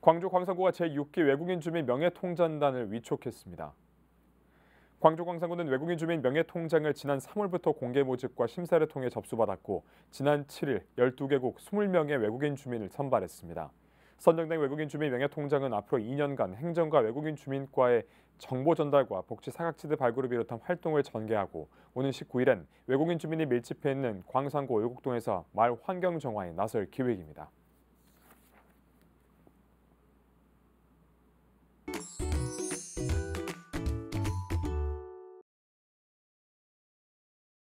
광주 광산구가 제6기 외국인 주민 명예통장단을 위촉했습니다. 광주 광산구는 외국인 주민 명예통장을 지난 3월부터 공개 모집과 심사를 통해 접수받았고 지난 7일 12개국 20명의 외국인 주민을 선발했습니다. 선정된 외국인 주민 명예통장은 앞으로 2년간 행정과 외국인 주민과의 정보 전달과 복지 사각지대 발굴을 비롯한 활동을 전개하고 오는 19일엔 외국인 주민이 밀집해 있는 광산구 외곡동에서 마을 환경 정화에 나설 계획입니다.